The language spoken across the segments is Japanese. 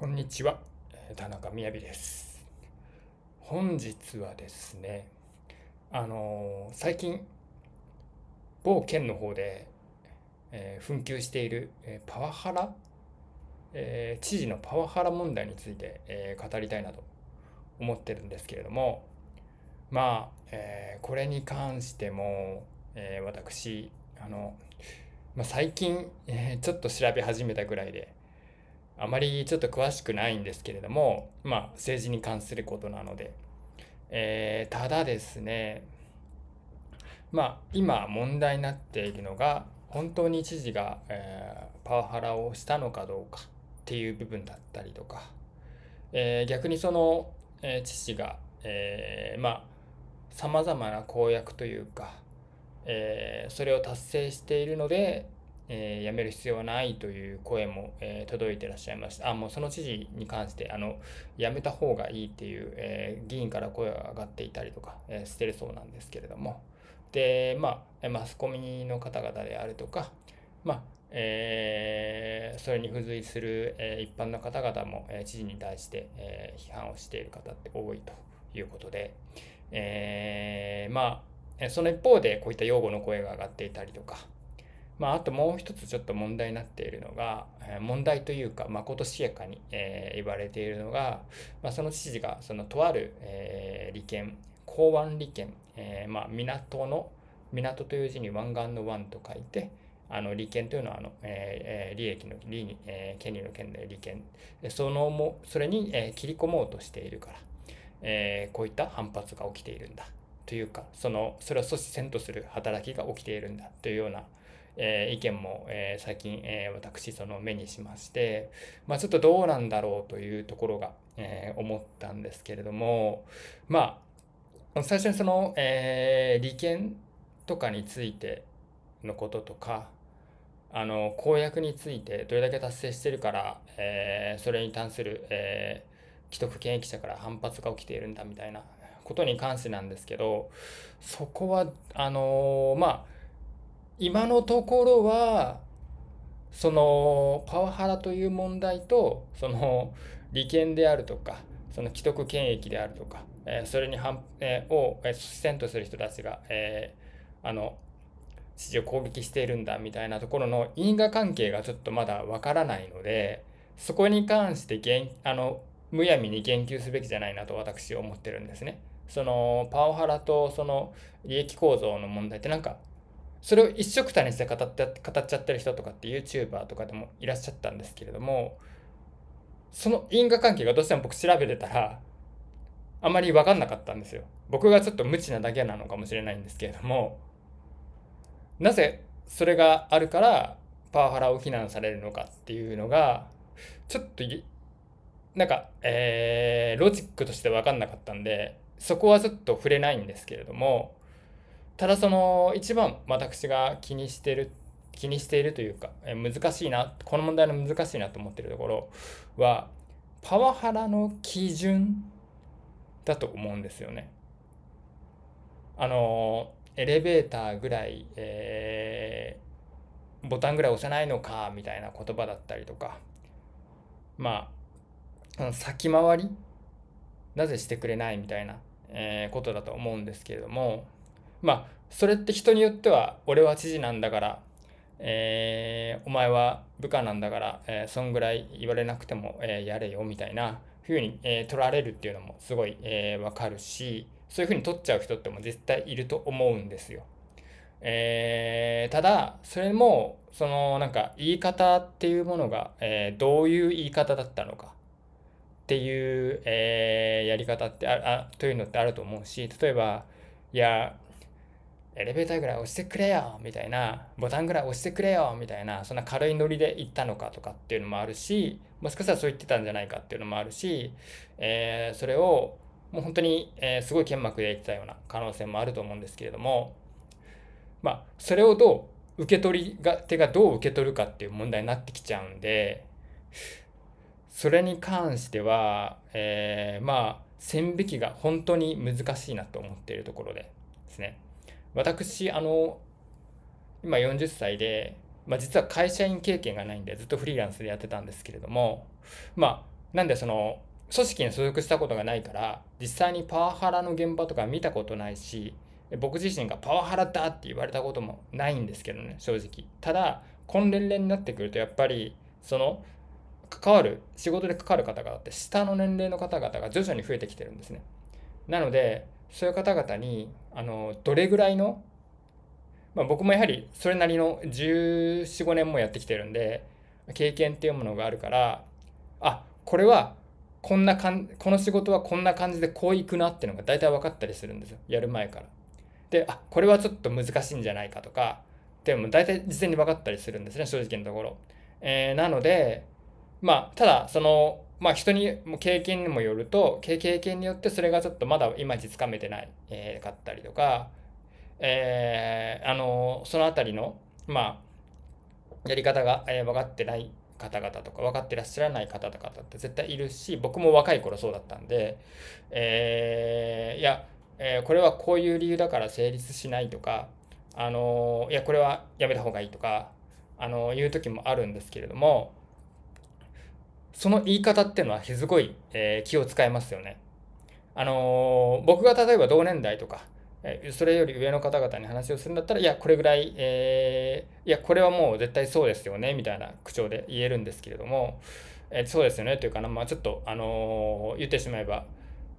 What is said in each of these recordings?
こんにちは、田中みです。本日はですね、あのー、最近、某県の方で、えー、紛糾している、えー、パワハラ、え知事のパワハラ問題について、え語りたいなと思ってるんですけれども、まあ、えこれに関しても、え私、あの、まあ、最近、えちょっと調べ始めたぐらいで、あまりちょっと詳しくないんですけれども、まあ、政治に関することなので、えー、ただですね、まあ、今問題になっているのが本当に知事が、えー、パワハラをしたのかどうかっていう部分だったりとか、えー、逆にその、えー、知事が、えー、まあさまざまな公約というか、えー、それを達成しているのでえ辞める必要はないという声も、え届いてらっしゃいました。あ、もうその知事に関して、あの、辞めた方がいいっていう、え議員から声が上がっていたりとか、えしてるそうなんですけれども。で、まあ、マスコミの方々であるとか、まあ、えそれに付随する、え一般の方々も、え知事に対して、え批判をしている方って多いということで、えまあ、その一方でこういった擁護の声が上がっていたりとか、まあ、あともう一つちょっと問題になっているのが、えー、問題というか、まことしやかに、えー、言われているのが、まあ、その知事が、そのとある、えー、利権、港湾利権、えまあ、港の、港という字に湾岸の湾と書いて、あの利権というのはあの、えー、利益の利に、えー、権利の権で利権そのもそれに、えー、切り込もうとしているから、えー、こういった反発が起きているんだというかそのそれを阻止せんとする働きが起きているんだというようなえー、意見も、えー、最近、えー、私その目にしまして、まあ、ちょっとどうなんだろうというところが、え思ったんですけれどもまあ最初にその、え利権とかについてのこととかあの公約についてどれだけ達成してるから、えそれに関する、え既得権益者から反発が起きているんだみたいなことに関してなんですけどそこはあのまあ今のところはそのパワハラという問題とその利権であるとかその既得権益であるとか、えそれに反、えを支戦とする人たちが、えあの支持を攻撃しているんだみたいなところの因果関係がちょっとまだわからないのでそこに関してあのむやみに言及すべきじゃないなと私は思ってるんですね。そのパワハラとその利益構造の問題ってなんかそれを一緒くたにして語って語っちゃってる人とかって YouTuber とかでもいらっしゃったんですけれどもその因果関係がどうしても僕調べてたらあまり分かんなかったんですよ。僕がちょっと無知なだけなのかもしれないんですけれどもなぜそれがあるからパワハラを非難されるのかっていうのがちょっとなんか、えー、ロジックとして分かんなかったんでそこはちょっと触れないんですけれどもただその一番私が気にしてる気にしているというか難しいなこの問題の難しいなと思ってるところはパワハラの基準だと思うんですよね。あのエレベーターぐらい、えー、ボタンぐらい押せないのかみたいな言葉だったりとかまあ先回りなぜしてくれないみたいな、えー、ことだと思うんですけれどもまあそれって人によっては俺は知事なんだから、えー、お前は部下なんだから、えー、そんぐらい言われなくても、えー、やれよみたいなふうに、え取られるっていうのもすごい、えー、わかるしそういうふうに取っちゃう人っても絶対いると思うんですよ。えー、ただそれもそのなんか言い方っていうものが、えー、どういう言い方だったのかっていう、えー、やり方ってああというのってあると思うし例えばいやエレベーターぐらい押してくれよみたいな、ボタンぐらい押してくれよみたいな、そんな軽いノリで行ったのかとかっていうのもあるし、もしかしたらそう言ってたんじゃないかっていうのもあるし、えー、それをもう本当に、えー、すごい剣幕で言ってたような可能性もあると思うんですけれども、まあ、それをどう受け取りが手がどう受け取るかっていう問題になってきちゃうんで、それに関しては、えー、まあ、線引きが本当に難しいなと思っているところでですね。私、あの、今40歳で、まあ、実は会社員経験がないんで、ずっとフリーランスでやってたんですけれども、まあ、なんでその、組織に所属したことがないから、実際にパワハラの現場とか見たことないし、僕自身がパワハラだって言われたこともないんですけどね、正直。ただ、婚連連になってくると、やっぱり、その、関わる仕事で関わる方々って下の年齢の方々が徐々に増えてきてるんですねなのでそういう方々にあのどれぐらいの、まあ、僕もやはりそれなりの1415年もやってきてるんで経験っていうものがあるからあこれはこんなかんこの仕事はこんな感じでこういくなっていうのが大体分かったりするんですよやる前から。であこれはちょっと難しいんじゃないかとかでも大体事前に分かったりするんですね正直なところ。えー、なのでまあただそのまあ人にも経験にもよると、経験によってそれがちょっとまだいまいちつかめてない、えー、かったりとか、えー、あのー、そのあたりの、まあ、やり方が、えー、分かってない方々とか、分かってらっしゃらない方々って絶対いるし、僕も若い頃そうだったんで、えー、いや、えー、これはこういう理由だから成立しないとか、あのー、いや、これはやめた方がいいとか、あのー、いう時もあるんですけれども、その言い方っていうのはすごい、えー、気を使いますよね。あのー、僕が例えば同年代とか、それより上の方々に話をするんだったら、いや、これぐらい、えー、いや、これはもう絶対そうですよね、みたいな口調で言えるんですけれども、えー、そうですよね、というかな、まあ、ちょっと、あのー、言ってしまえば、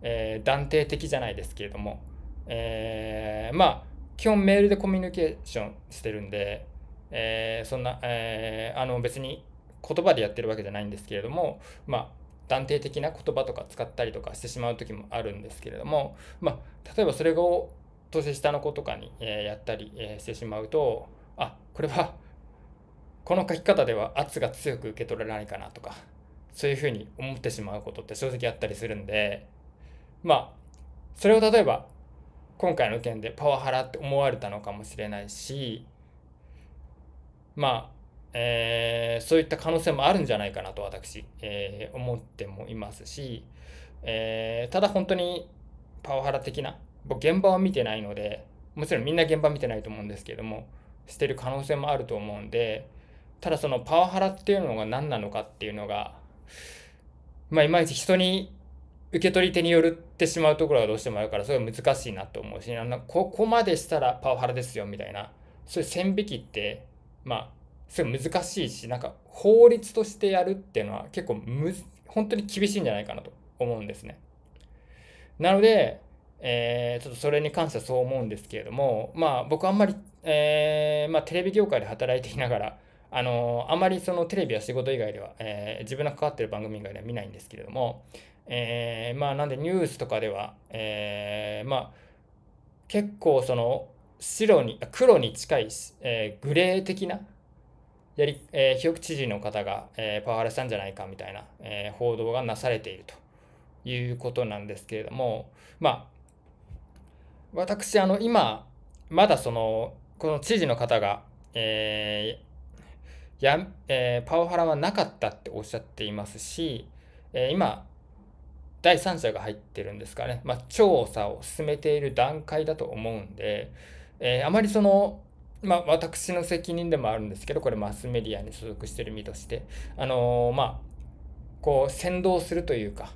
え断定的じゃないですけれども、えまあ、基本メールでコミュニケーションしてるんで、えそんな、えあの、別に、言葉でやってるわけじゃないんですけれども、まあ、断定的な言葉とか使ったりとかしてしまう時もあるんですけれども、まあ、例えばそれを年下の子とかに、えやったり、えしてしまうとあこれはこの書き方では圧が強く受け取られないかなとかそういうふうに思ってしまうことって正直あったりするんでまあそれを例えば今回の件でパワハラって思われたのかもしれないしまあえー、そういった可能性もあるんじゃないかなと私、えー、思ってもいますし、えー、ただ本当にパワハラ的な僕現場は見てないのでもちろんみんな現場見てないと思うんですけどもしてる可能性もあると思うんでただそのパワハラっていうのが何なのかっていうのがまあいまいち人に受け取り手によるってしまうところがどうしてもあるからそれは難しいなと思うしここまでしたらパワハラですよみたいなそういう線引きってまあすごい難しいし、なんか法律としてやるっていうのは結構む、本当に厳しいんじゃないかなと思うんですね。なので、えー、ちょっとそれに関してはそう思うんですけれども、まあ僕あんまり、えー、まあ、テレビ業界で働いていながら、あのー、あまりそのテレビや仕事以外では、え自分の関わってる番組以外では見ないんですけれども、えまあなんでニュースとかでは、えまあ結構その白に黒に近い、えグレー的なやり、えー、肥知事の方が、えー、パワハラしたんじゃないかみたいな、えー、報道がなされているということなんですけれども、まあ、私、あの、今、まだその、この知事の方が、えー、やえー、パワハラはなかったっておっしゃっていますし、えー、今、第三者が入ってるんですかね、まあ、調査を進めている段階だと思うんで、えー、あまりそのまあ、私の責任でもあるんですけどこれマスメディアに所属してる身としてあのー、まあこう先導するというか、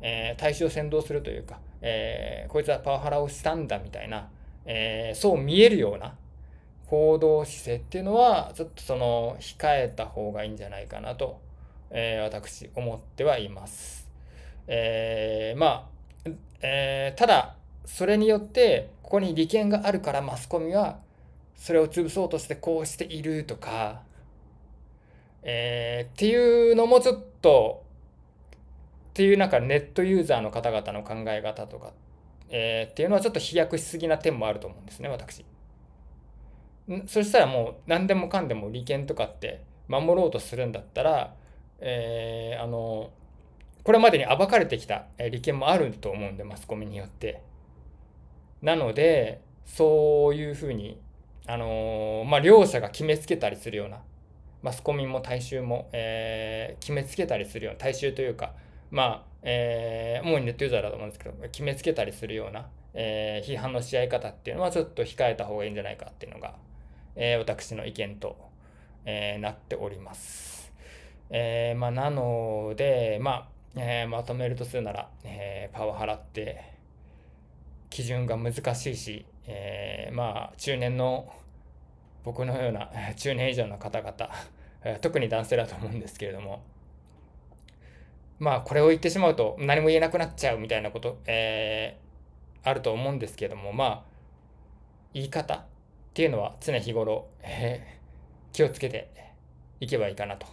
えー、大を先導するというか、えー、こいつはパワハラをしたんだみたいな、えー、そう見えるような行動姿勢っていうのはちょっとその控えた方がいいんじゃないかなと、えー、私思ってはいます。えー、まあ、えー、ただそれによってここに利権があるからマスコミはそれを潰そうとしてこうしているとか、えー、っていうのもちょっと、っていうなんかネットユーザーの方々の考え方とか、えー、っていうのはちょっと飛躍しすぎな点もあると思うんですね、私。そしたらもう何でもかんでも利権とかって守ろうとするんだったら、えー、あの、これまでに暴かれてきた利権もあると思うんで、マスコミによって。なので、そういうふうにあのー、まあ、両者が決めつけたりするようなマスコミも大衆も、えー、決めつけたりするような大衆というか、まあえー、もうネットユーザーだと思うんですけど決めつけたりするような、えー、批判のし合い方っていうのはちょっと控えた方がいいんじゃないかっていうのが、えー、私の意見と、えー、なっております。えーまあ、なので、まあえー、まとめるとするなら、えー、パワハラって基準が難しいし、えー、まあ中年の僕のような 中年以上の方々、特に男性だと思うんですけれども、まあこれを言ってしまうと何も言えなくなっちゃうみたいなこと、えー、あると思うんですけれども、まあ言い方っていうのは常日頃、えー、気をつけていけばいいかなと、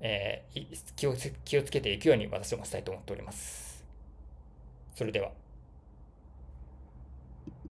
えー、気を気をつけていくように私もしたいと思っております。それでは。